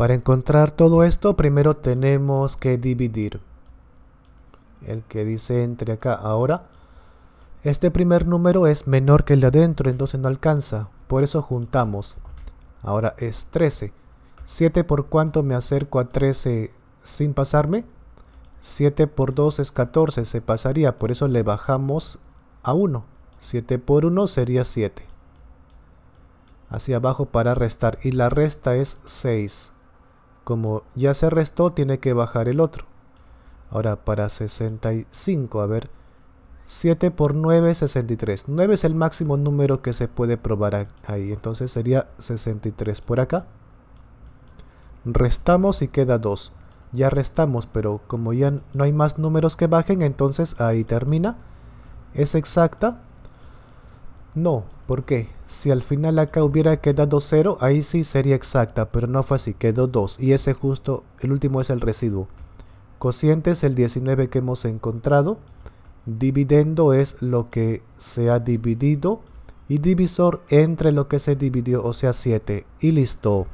Para encontrar todo esto, primero tenemos que dividir. El que dice entre acá ahora. Este primer número es menor que el de adentro, entonces no alcanza. Por eso juntamos. Ahora es 13. 7 por cuánto me acerco a 13 sin pasarme. 7 por 2 es 14, se pasaría, por eso le bajamos a 1. 7 por 1 sería 7. Hacia abajo para restar. Y la resta es 6. Como ya se restó, tiene que bajar el otro. Ahora, para 65, a ver... 7 por 9, 63. 9 es el máximo número que se puede probar ahí. Entonces sería 63 por acá. Restamos y queda 2. Ya restamos, pero como ya no hay más números que bajen, entonces ahí termina. ¿Es exacta? No, ¿Por qué? Si al final acá hubiera quedado 0, ahí sí sería exacta, pero no fue así, quedó 2. Y ese justo, el último es el residuo. Cociente es el 19 que hemos encontrado. Dividendo es lo que se ha dividido. Y divisor entre lo que se dividió, o sea 7. Y listo.